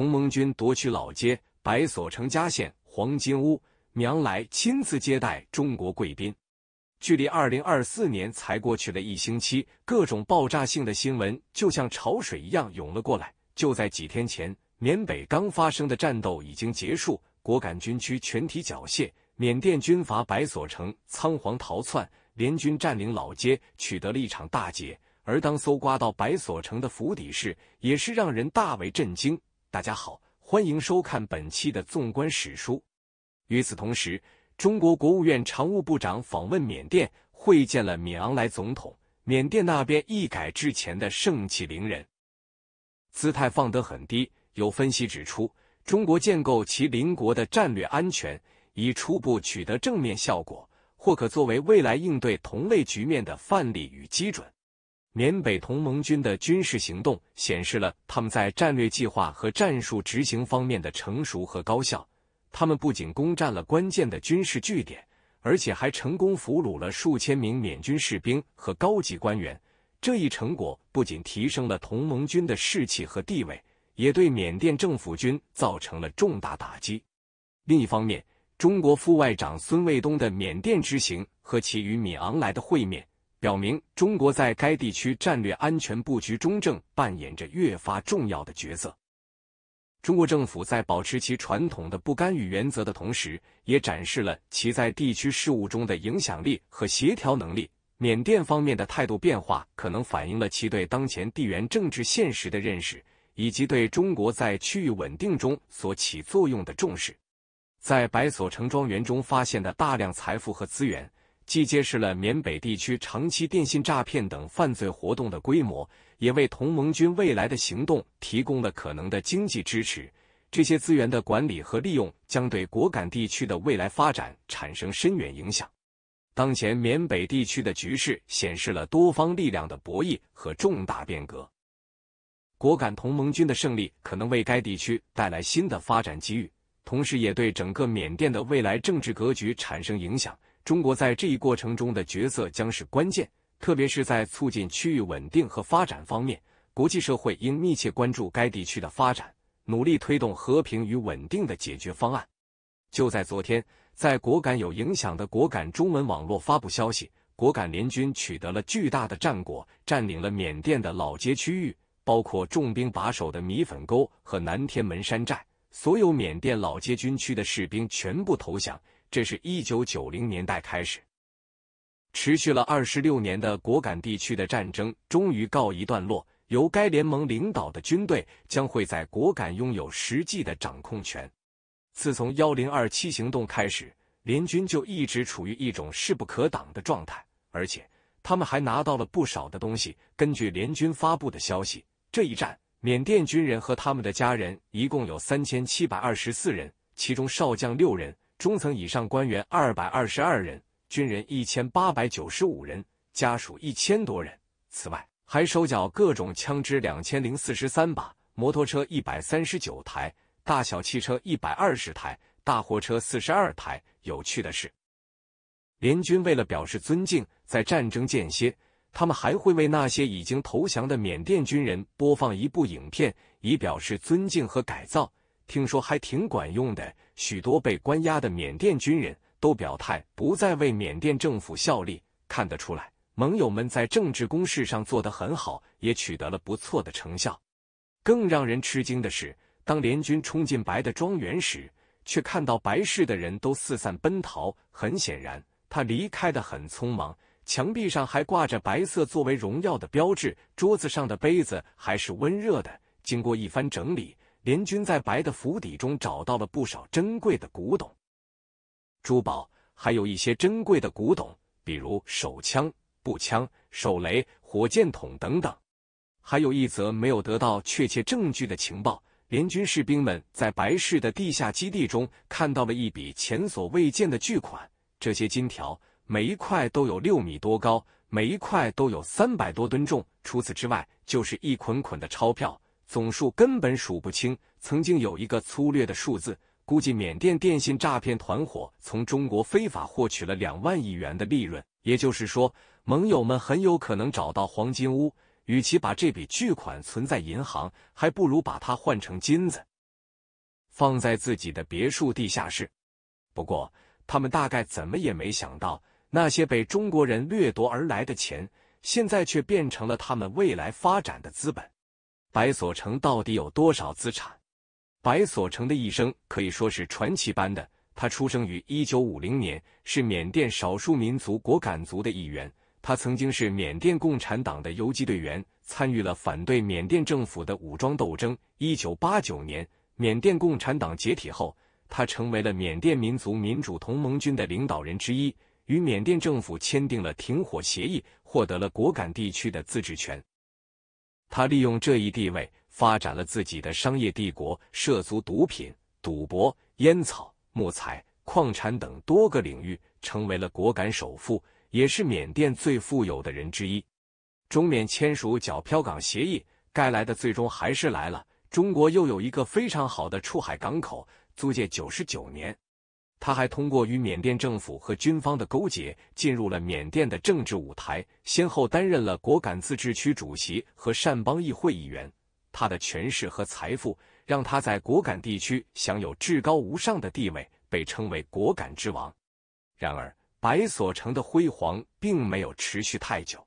同盟军夺取老街，白所城家县黄金屋，娘来亲自接待中国贵宾。距离二零二四年才过去了一星期，各种爆炸性的新闻就像潮水一样涌了过来。就在几天前，缅北刚发生的战斗已经结束，果敢军区全体缴械，缅甸军阀白所城仓皇逃窜，联军占领老街，取得了一场大捷。而当搜刮到白所城的府邸时，也是让人大为震惊。大家好，欢迎收看本期的《纵观史书》。与此同时，中国国务院常务部长访问缅甸，会见了米昂莱总统。缅甸那边一改之前的盛气凌人姿态，放得很低。有分析指出，中国建构其邻国的战略安全，已初步取得正面效果，或可作为未来应对同类局面的范例与基准。缅北同盟军的军事行动显示了他们在战略计划和战术执行方面的成熟和高效。他们不仅攻占了关键的军事据点，而且还成功俘虏了数千名缅军士兵和高级官员。这一成果不仅提升了同盟军的士气和地位，也对缅甸政府军造成了重大打击。另一方面，中国副外长孙卫东的缅甸之行和其与米昂莱的会面。表明，中国在该地区战略安全布局中正扮演着越发重要的角色。中国政府在保持其传统的不干预原则的同时，也展示了其在地区事务中的影响力和协调能力。缅甸方面的态度变化，可能反映了其对当前地缘政治现实的认识，以及对中国在区域稳定中所起作用的重视。在白所城庄园中发现的大量财富和资源。既揭示了缅北地区长期电信诈骗等犯罪活动的规模，也为同盟军未来的行动提供了可能的经济支持。这些资源的管理和利用将对果敢地区的未来发展产生深远影响。当前缅北地区的局势显示了多方力量的博弈和重大变革。果敢同盟军的胜利可能为该地区带来新的发展机遇，同时也对整个缅甸的未来政治格局产生影响。中国在这一过程中的角色将是关键，特别是在促进区域稳定和发展方面，国际社会应密切关注该地区的发展，努力推动和平与稳定的解决方案。就在昨天，在果敢有影响的果敢中文网络发布消息，果敢联军取得了巨大的战果，占领了缅甸的老街区域，包括重兵把守的米粉沟和南天门山寨，所有缅甸老街军区的士兵全部投降。这是一九九零年代开始，持续了二十六年的果敢地区的战争终于告一段落。由该联盟领导的军队将会在果敢拥有实际的掌控权。自从幺零二七行动开始，联军就一直处于一种势不可挡的状态，而且他们还拿到了不少的东西。根据联军发布的消息，这一战缅甸军人和他们的家人一共有三千七百二十四人，其中少将六人。中层以上官员二百二十二人，军人一千八百九十五人，家属一千多人。此外，还收缴各种枪支两千零四十三把，摩托车一百三十九台，大小汽车一百二十台，大货车四十二台。有趣的是，联军为了表示尊敬，在战争间歇，他们还会为那些已经投降的缅甸军人播放一部影片，以表示尊敬和改造。听说还挺管用的，许多被关押的缅甸军人都表态不再为缅甸政府效力。看得出来，盟友们在政治攻势上做得很好，也取得了不错的成效。更让人吃惊的是，当联军冲进白的庄园时，却看到白氏的人都四散奔逃。很显然，他离开的很匆忙。墙壁上还挂着白色作为荣耀的标志，桌子上的杯子还是温热的。经过一番整理。联军在白的府邸中找到了不少珍贵的古董、珠宝，还有一些珍贵的古董，比如手枪、步枪、手雷、火箭筒等等。还有一则没有得到确切证据的情报：联军士兵们在白氏的地下基地中看到了一笔前所未见的巨款。这些金条每一块都有六米多高，每一块都有三百多吨重。除此之外，就是一捆捆的钞票。总数根本数不清。曾经有一个粗略的数字，估计缅甸电信诈骗团伙从中国非法获取了两万亿元的利润。也就是说，盟友们很有可能找到黄金屋。与其把这笔巨款存在银行，还不如把它换成金子，放在自己的别墅地下室。不过，他们大概怎么也没想到，那些被中国人掠夺而来的钱，现在却变成了他们未来发展的资本。白所成到底有多少资产？白所成的一生可以说是传奇般的。他出生于一九五零年，是缅甸少数民族果敢族的一员。他曾经是缅甸共产党的游击队员，参与了反对缅甸政府的武装斗争。一九八九年，缅甸共产党解体后，他成为了缅甸民族民主同盟军的领导人之一，与缅甸政府签订了停火协议，获得了果敢地区的自治权。他利用这一地位，发展了自己的商业帝国，涉足毒品、赌博、烟草、木材、矿产等多个领域，成为了果敢首富，也是缅甸最富有的人之一。中缅签署角漂港协议，该来的最终还是来了。中国又有一个非常好的出海港口，租借九十九年。他还通过与缅甸政府和军方的勾结，进入了缅甸的政治舞台，先后担任了果敢自治区主席和善邦议会议员。他的权势和财富让他在果敢地区享有至高无上的地位，被称为“果敢之王”。然而，白所成的辉煌并没有持续太久。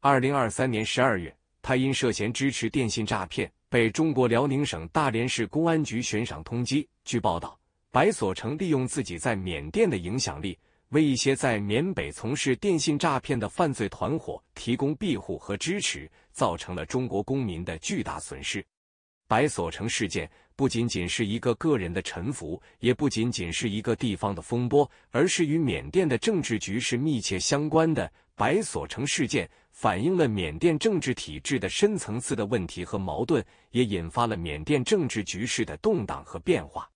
二零二三年十二月，他因涉嫌支持电信诈骗，被中国辽宁省大连市公安局悬赏通缉。据报道。白所成利用自己在缅甸的影响力，为一些在缅北从事电信诈骗的犯罪团伙提供庇护和支持，造成了中国公民的巨大损失。白所成事件不仅仅是一个个人的沉浮，也不仅仅是一个地方的风波，而是与缅甸的政治局势密切相关的。白所成事件反映了缅甸政治体制的深层次的问题和矛盾，也引发了缅甸政治局势的动荡和变化。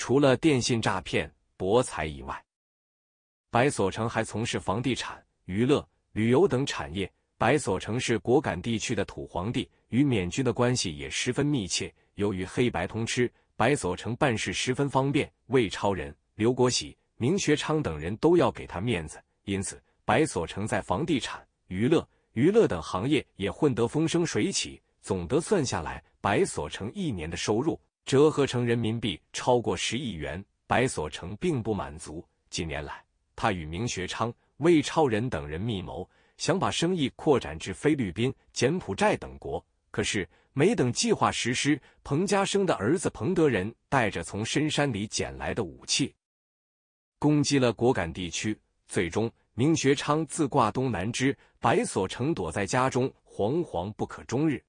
除了电信诈骗、博彩以外，白所成还从事房地产、娱乐、旅游等产业。白所成是果敢地区的土皇帝，与缅军的关系也十分密切。由于黑白通吃，白所成办事十分方便。魏超人、刘国喜、明学昌等人都要给他面子，因此白所成在房地产、娱乐、娱乐等行业也混得风生水起。总的算下来，白所成一年的收入。折合成人民币超过十亿元。白所成并不满足。近年来，他与明学昌、魏超仁等人密谋，想把生意扩展至菲律宾、柬埔寨等国。可是，没等计划实施，彭家生的儿子彭德仁带着从深山里捡来的武器，攻击了果敢地区。最终，明学昌自挂东南枝，白所成躲在家中，惶惶不可终日。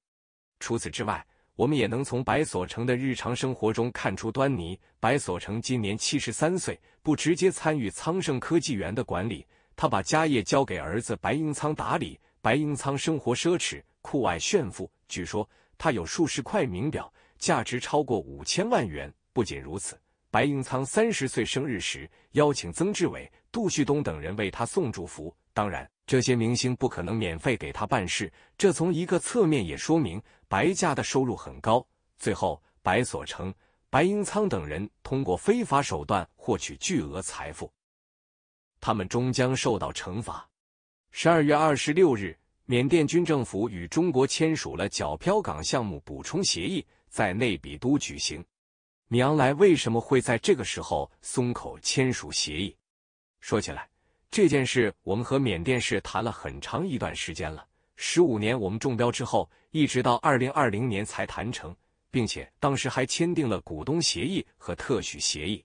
除此之外，我们也能从白所成的日常生活中看出端倪。白所成今年七十三岁，不直接参与苍盛科技园的管理，他把家业交给儿子白英仓打理。白英仓生活奢侈，酷爱炫富。据说他有数十块名表，价值超过五千万元。不仅如此，白英仓三十岁生日时，邀请曾志伟、杜旭东等人为他送祝福。当然，这些明星不可能免费给他办事，这从一个侧面也说明。白家的收入很高，最后白所成、白英仓等人通过非法手段获取巨额财富，他们终将受到惩罚。十二月二十六日，缅甸军政府与中国签署了皎漂港项目补充协议，在内比都举行。米昂莱为什么会在这个时候松口签署协议？说起来，这件事我们和缅甸市谈了很长一段时间了。十五年，我们中标之后，一直到二零二零年才谈成，并且当时还签订了股东协议和特许协议。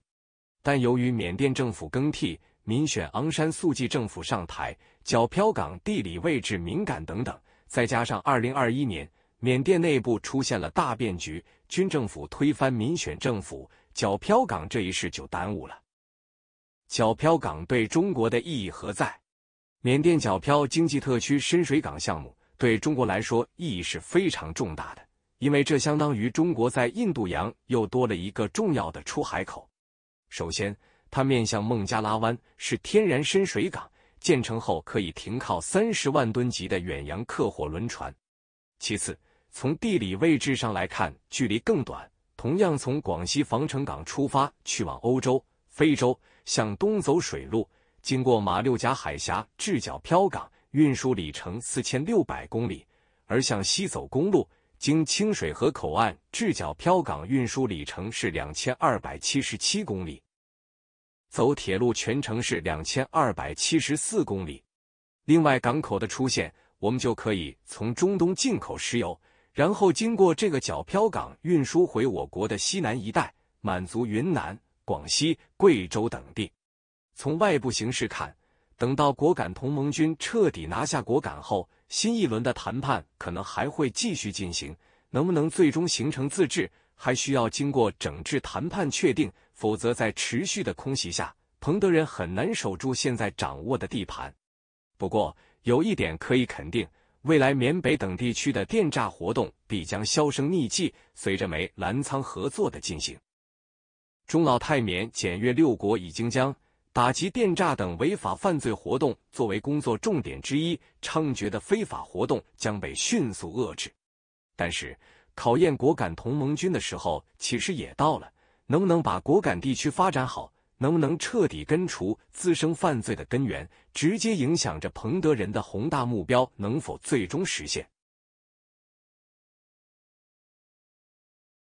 但由于缅甸政府更替，民选昂山素季政府上台，皎漂港地理位置敏感等等，再加上二零二一年缅甸内部出现了大变局，军政府推翻民选政府，皎漂港这一事就耽误了。皎漂港对中国的意义何在？缅甸皎漂经济特区深水港项目对中国来说意义是非常重大的，因为这相当于中国在印度洋又多了一个重要的出海口。首先，它面向孟加拉湾，是天然深水港，建成后可以停靠三十万吨级的远洋客货轮船。其次，从地理位置上来看，距离更短。同样，从广西防城港出发去往欧洲、非洲，向东走水路。经过马六甲海峡至角飘港运输里程四千六百公里，而向西走公路，经清水河口岸至角飘港运输里程是两千二百七十七公里，走铁路全程是两千二百七十四公里。另外，港口的出现，我们就可以从中东进口石油，然后经过这个角飘港运输回我国的西南一带，满足云南、广西、贵州等地。从外部形势看，等到果敢同盟军彻底拿下果敢后，新一轮的谈判可能还会继续进行。能不能最终形成自治，还需要经过整治谈判确定。否则，在持续的空袭下，彭德仁很难守住现在掌握的地盘。不过，有一点可以肯定，未来缅北等地区的电诈活动必将销声匿迹。随着美澜沧合作的进行，中老泰缅检阅六国已经将。打击电诈等违法犯罪活动作为工作重点之一，猖獗的非法活动将被迅速遏制。但是，考验果敢同盟军的时候其实也到了，能不能把果敢地区发展好，能不能彻底根除滋生犯罪的根源，直接影响着彭德仁的宏大目标能否最终实现。